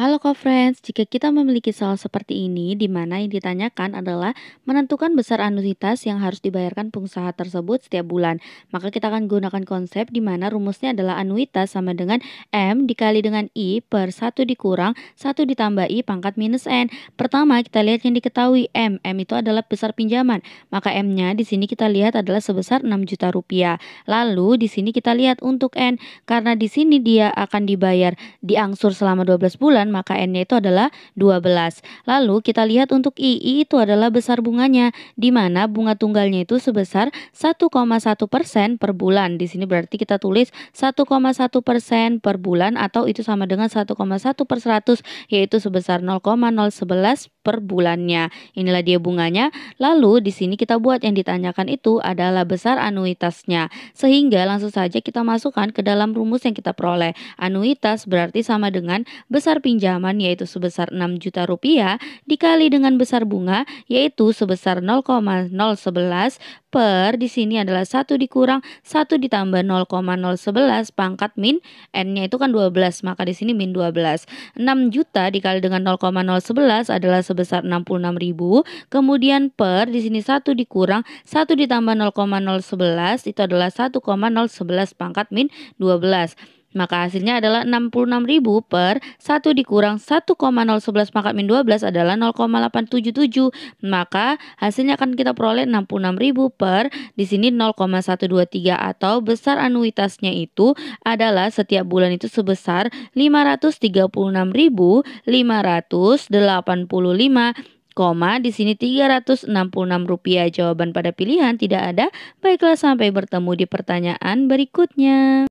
Halo co-friends, jika kita memiliki soal seperti ini di mana yang ditanyakan adalah menentukan besar anuitas yang harus dibayarkan pengusaha tersebut setiap bulan, maka kita akan gunakan konsep di mana rumusnya adalah anuitas sama dengan M dikali dengan I per 1 dikurang 1 ditambah I pangkat minus N. Pertama, kita lihat yang diketahui M. M itu adalah besar pinjaman, maka M-nya di sini kita lihat adalah sebesar 6 juta rupiah. Lalu di sini kita lihat untuk N, karena di sini dia akan dibayar diangsur selama 12 bulan, maka N-nya itu adalah 12. Lalu kita lihat untuk I, I itu adalah besar bunganya, di mana bunga tunggalnya itu sebesar 1,1 persen per bulan. Di sini berarti kita tulis 1,1 persen per bulan atau itu sama dengan 1,1 per 100, yaitu sebesar 0,011 per bulannya. Inilah dia bunganya. Lalu di sini kita buat yang ditanyakan itu adalah besar anuitasnya. Sehingga langsung saja kita masukkan ke dalam rumus yang kita peroleh. Anuitas berarti sama dengan besar pinjaman yaitu sebesar 6 juta rupiah dikali dengan besar bunga yaitu sebesar 0,011 per di sini adalah satu dikurang satu ditambah 0,011 pangkat min n-nya itu kan 12 maka di sini min 12. 6 juta dikali dengan 0,011 adalah sebesar 66.000, kemudian per di sini 1 dikurang 1 ditambah 0,011 itu adalah 1,011 pangkat min 12. Maka hasilnya adalah 66.000 per 1 dikurang 1,011 pangkat min 12 adalah 0,877. Maka hasilnya akan kita peroleh 66.000 per di sini 0,123 atau besar anuitasnya itu adalah setiap bulan itu sebesar 536.585 koma di sini 366 rupiah jawaban pada pilihan tidak ada baiklah sampai bertemu di pertanyaan berikutnya